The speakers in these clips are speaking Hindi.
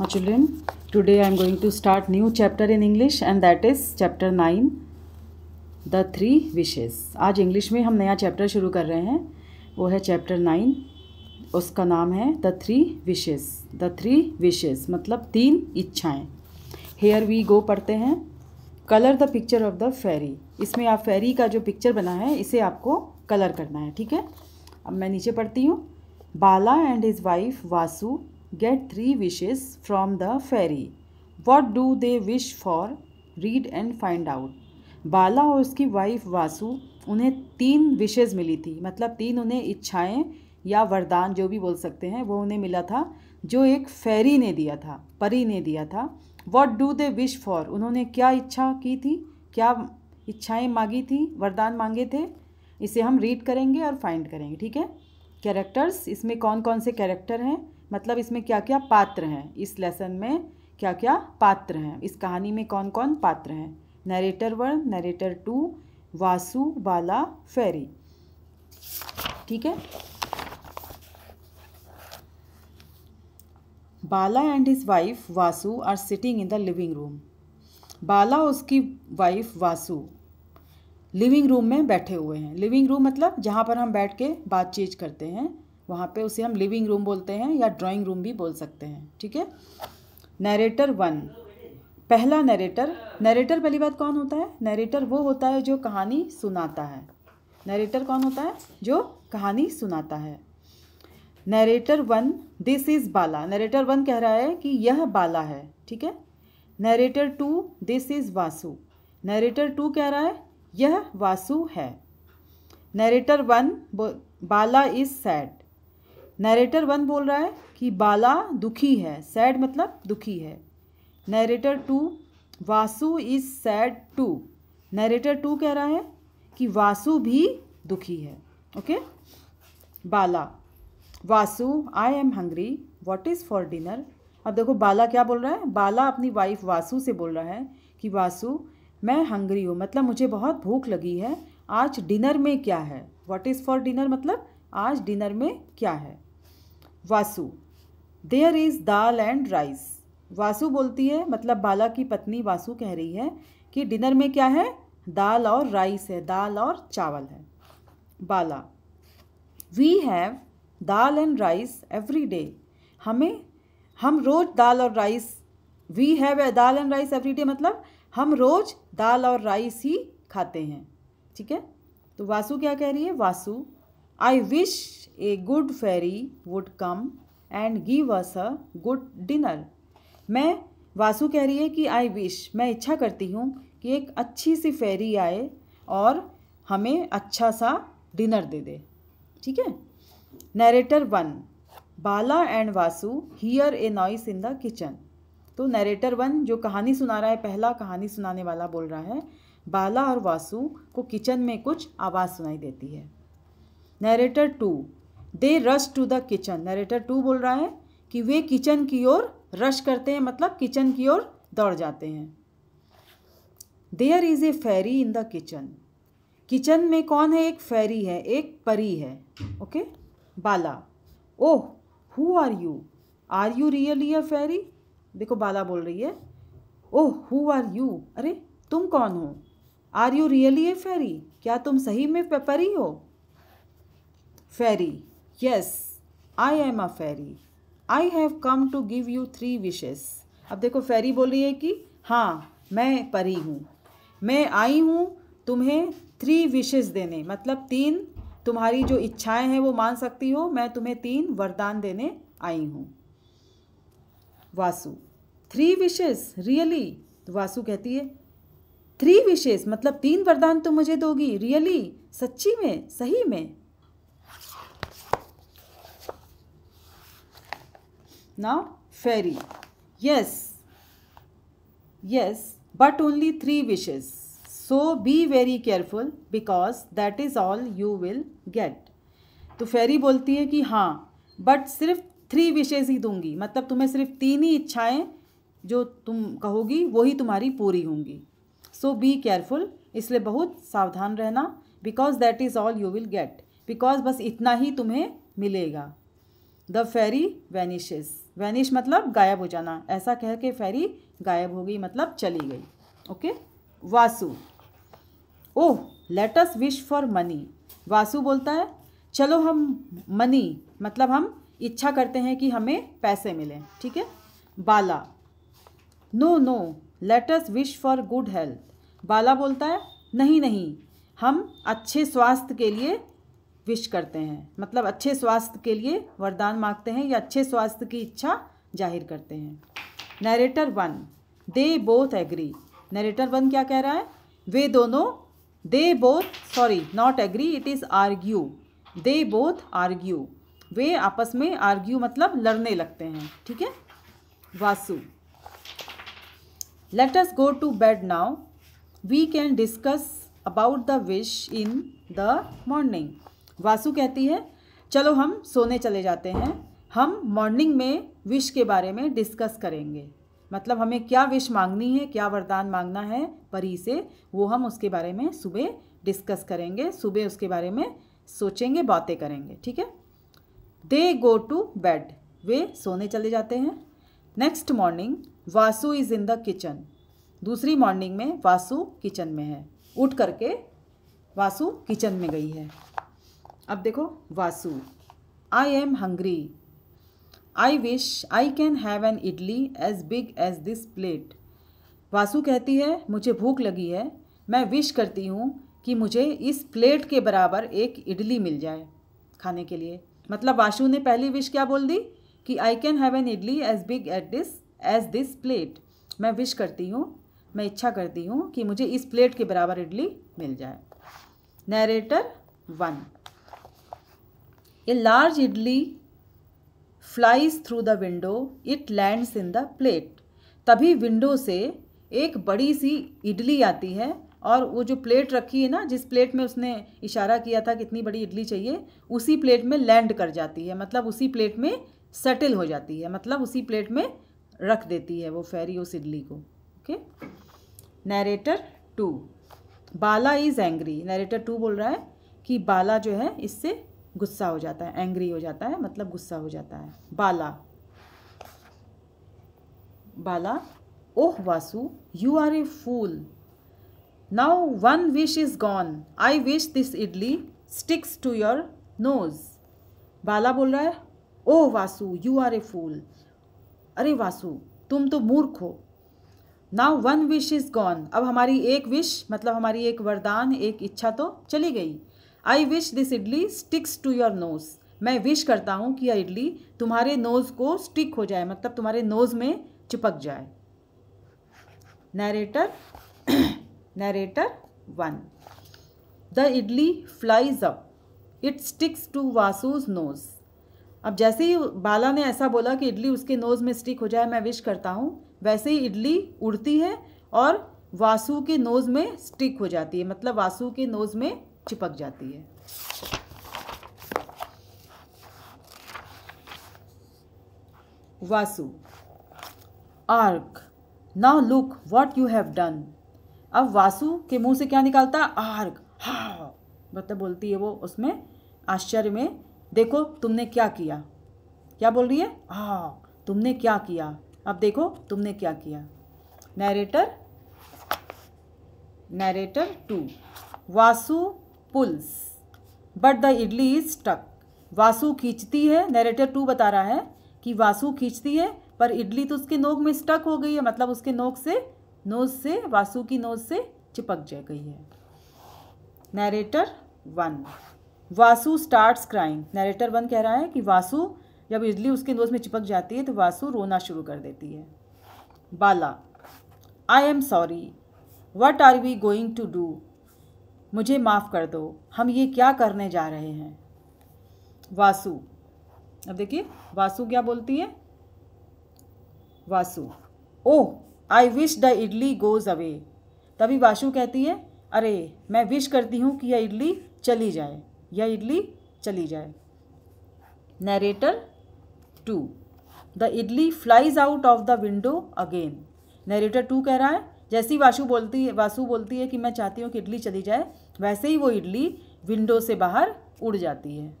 my children today i am going to start new chapter in english and that is chapter 9 the three wishes आज english में हम नया chapter शुरू कर रहे हैं वो है chapter 9 उसका नाम है the three wishes the three wishes मतलब तीन इच्छाएं here we go पढ़ते हैं color the picture of the fairy इसमें आप fairy का जो picture बना है इसे आपको color करना है ठीक है अब मैं नीचे पढ़ती हूँ Bala and his wife Vasu get three wishes from the fairy. What do they wish for? Read and find out. Bala और उसकी वाइफ वासु उन्हें तीन विशेज़ मिली थी मतलब तीन उन्हें इच्छाएँ या वरदान जो भी बोल सकते हैं वो उन्हें मिला था जो एक फेरी ने दिया था परी ने दिया था what do they wish for उन्होंने क्या इच्छा की थी क्या इच्छाएँ मांगी थी वरदान मांगे थे इसे हम रीड करेंगे और फाइंड करेंगे ठीक है कैरेक्टर्स इसमें कौन कौन से कैरेक्टर हैं मतलब इसमें क्या क्या पात्र हैं इस लेसन में क्या क्या पात्र हैं इस कहानी में कौन कौन पात्र हैं narrator one narrator two Vasu Bala fairy ठीक है Bala and his wife Vasu are sitting in the living room Bala उसकी वाइफ वासु लिविंग रूम में बैठे हुए हैं लिविंग रूम मतलब जहाँ पर हम बैठ के बातचीत करते हैं वहाँ पे उसे हम लिविंग रूम बोलते हैं या ड्राइंग रूम भी बोल सकते हैं ठीक है नरेटर वन पहला नरेटर नरेटर पहली बात कौन होता है नरेटर वो होता है जो कहानी सुनाता है नरेटर कौन होता है जो कहानी सुनाता है narrator one this is Bala narrator one कह रहा है कि यह बाला है ठीक है narrator two this is Vasu narrator two कह रहा है यह वासु है narrator one Bala is sad narrator one बोल रहा है कि बाला दुखी है सैड मतलब दुखी है narrator two Vasu is sad too narrator two कह रहा है कि वासु भी दुखी है okay okay? Bala Vasu I am hungry what is for dinner अब देखो बाला क्या बोल रहा है बाला अपनी वाइफ वासु से बोल रहा है कि वासु मैं हंग्री हूँ मतलब मुझे बहुत भूख लगी है आज डिनर में क्या है वॉट इज़ फॉर डिनर मतलब आज डिनर में क्या है Vasu there is dal and rice Vasu बोलती है मतलब बाला की पत्नी वासु कह रही है कि डिनर में क्या है दाल और राइस है दाल और चावल है Bala we have dal and rice every day हमें हम रोज़ दाल और rice we have dal and rice every day मतलब हम रोज़ दाल और राइस ही खाते हैं ठीक है तो वासु क्या कह रही है Vasu I wish a good fairy would come and give us a good dinner मैं वासु कह रही है कि आई विश मैं इच्छा करती हूँ कि एक अच्छी सी फेरी आए और हमें अच्छा सा डिनर दे दे ठीक है narrator one Bala and Vasu hear a noise in the kitchen तो नरेटर वन जो कहानी सुना रहा है पहला कहानी सुनाने वाला बोल रहा है बाला और वासु को किचन में कुछ आवाज़ सुनाई देती है narrator two they rush to the kitchen narrator two बोल रहा है कि वे किचन की ओर रश करते हैं मतलब किचन की ओर दौड़ जाते हैं there is a fairy in the kitchen kitchen में कौन है एक फेरी है एक परी है okay Bala oh who are you are you really a fairy देखो बाला बोल रही है ओह हु आर यू अरे तुम कौन हो are you really a fairy क्या तुम सही में परी हो Fairy, yes, I am a fairy. I have come to give you three wishes. अब देखो फेरी बोल रही है कि हाँ मैं परी हूँ मैं आई हूँ तुम्हें थ्री विशेस देने मतलब तीन तुम्हारी जो इच्छाएं हैं वो मान सकती हो मैं तुम्हें तीन वरदान देने आई हूँ Vasu three wishes really Vasu कहती है थ्री विशेस मतलब तीन वरदान तुम मुझे दोगी रियली सच्ची में सही में Now, fairy. Yes. Yes, but only three wishes. So, be very careful because that is all you will get. तो फेरी बोलती है कि हाँ बट सिर्फ थ्री विशेज़ ही दूंगी मतलब तुम्हें सिर्फ तीन ही इच्छाएं जो तुम कहोगी वही तुम्हारी पूरी होंगी सो बी केयरफुल इसलिए बहुत सावधान रहना because that is all you will get because बस इतना ही तुम्हें मिलेगा द फेरी वेनिशेज़ वैनिश मतलब गायब हो जाना ऐसा कह के फेरी गायब हो गई मतलब चली गई okay Vasu oh let's wish for money Vasu बोलता है चलो हम मनी मतलब हम इच्छा करते हैं कि हमें पैसे मिलें ठीक है Bala no no let's wish for good health Bala बोलता है नहीं नहीं हम अच्छे स्वास्थ्य के लिए विश करते हैं मतलब अच्छे स्वास्थ्य के लिए वरदान मांगते हैं या अच्छे स्वास्थ्य की इच्छा जाहिर करते हैं narrator one they both agree narrator one क्या कह रहा है वे दोनों they both sorry not agree it is argue they both argue वे आपस में आर्ग्यू मतलब लड़ने लगते हैं ठीक है Vasu let us go to bed now we can discuss about the wish in the morning Vasu कहती है चलो हम सोने चले जाते हैं हम मॉर्निंग में विश के बारे में डिस्कस करेंगे मतलब हमें क्या विश मांगनी है क्या वरदान मांगना है परी से वो हम उसके बारे में सुबह डिस्कस करेंगे सुबह उसके बारे में सोचेंगे बातें करेंगे ठीक है दे गो टू बेड वे सोने चले जाते हैं next morning Vasu is in the kitchen दूसरी मॉर्निंग में वासु किचन में है उठ करके वासु किचन में गई है अब देखो Vasu I am hungry I wish I can have an idli as big as this plate Vasu कहती है मुझे भूख लगी है मैं विश करती हूँ कि मुझे इस प्लेट के बराबर एक इडली मिल जाए खाने के लिए मतलब वासु ने पहली विश क्या बोल दी कि I can have an idli as big at this as this plate मैं विश करती हूँ मैं इच्छा करती हूँ कि मुझे इस प्लेट के बराबर इडली मिल जाए narrator one a large idli flies through the window it lands in the plate तभी विंडो से एक बड़ी सी इडली आती है और वो जो प्लेट रखी है ना जिस प्लेट में उसने इशारा किया था कितनी बड़ी इडली चाहिए उसी प्लेट में लैंड कर जाती है मतलब उसी प्लेट में सेटल हो जाती है मतलब उसी प्लेट में रख देती है वो फेरी उस इडली को okay narrator two Bala is angry narrator two बोल रहा है कि बाला जो है इससे गुस्सा हो जाता है एंग्री हो जाता है मतलब गुस्सा हो जाता है Bala Bala oh Vasu you are a fool now one wish is gone I wish this idli sticks to your nose Bala बोल रहा है oh Vasu you are a fool अरे वासु तुम तो मूर्ख हो now one wish is gone अब हमारी एक विश मतलब हमारी एक वरदान एक इच्छा तो चली गई I wish this idli sticks to your nose मैं विश करता हूँ कि यह इडली तुम्हारे नोज़ को स्टिक हो जाए मतलब तुम्हारे नोज़ में चिपक जाए narrator narrator one the idli flies up it sticks to Vasu's nose अब जैसे ही बाला ने ऐसा बोला कि इडली उसके नोज़ में स्टिक हो जाए मैं विश करता हूँ वैसे ही इडली उड़ती है और वासु के नोज़ में स्टिक हो जाती है मतलब वासु के नोज़ में चिपक जाती है Vasu argh now look what you have done अब वासु के मुंह से क्या निकालता है आर्क हा मतलब बोलती है वो उसमें आश्चर्य में देखो तुमने क्या किया क्या बोल रही है हा तुमने क्या किया अब देखो तुमने क्या किया narrator narrator two Vasu pulls but the idli is stuck Vasu खींचती है नरेटर टू बता रहा है कि वासु खींचती है पर इडली तो उसके नोक में स्टक हो गई है मतलब उसके नोक से नोज से वासु की नोज से चिपक जा गई है narrator one Vasu starts crying narrator one कह रहा है कि वासु जब इडली उसके नोज में चिपक जाती है तो वासु रोना शुरू कर देती है Bala I am sorry what are we going to do मुझे माफ़ कर दो हम ये क्या करने जा रहे हैं वासु अब देखिए वासु क्या बोलती है Vasu oh I wish the idli goes away तभी वासु कहती है अरे मैं विश करती हूँ कि यह इडली चली जाए यह इडली चली जाए narrator two the idli flies out of the window again narrator two कह रहा है जैसे ही वासु बोलती है वासु बोलती है कि मैं चाहती हूँ कि इडली चली जाए वैसे ही वो इडली विंडो से बाहर उड़ जाती है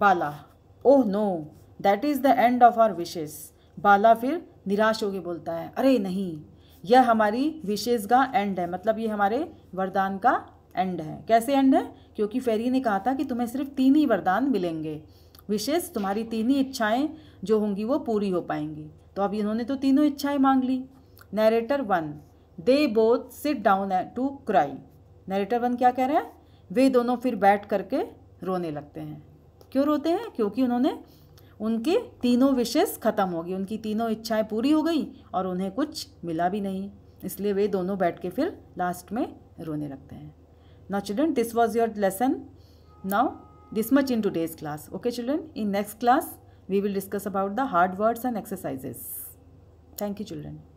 Bala oh no that is the end of our wishes Bala फिर निराश होकर बोलता है अरे नहीं यह हमारी विशेस का एंड है मतलब ये हमारे वरदान का एंड है कैसे एंड है क्योंकि फेरी ने कहा था कि तुम्हें सिर्फ तीन ही वरदान मिलेंगे विशेष तुम्हारी तीन ही इच्छाएं जो होंगी वो पूरी हो पाएंगी तो अब इन्होंने तो तीनों इच्छाएं मांग ली narrator one they both sit down to cry narrator one क्या कह रहे हैं वे दोनों फिर बैठ करके रोने लगते हैं क्यों रोते हैं क्योंकि उन्होंने उनके तीनों विशेष खत्म हो गई उनकी तीनों इच्छाएं पूरी हो गई और उन्हें कुछ मिला भी नहीं इसलिए वे दोनों बैठ के फिर लास्ट में रोने लगते हैं now children this was your lesson now this much in two days class okay children in next class we will discuss about the hard words and exercises thank you children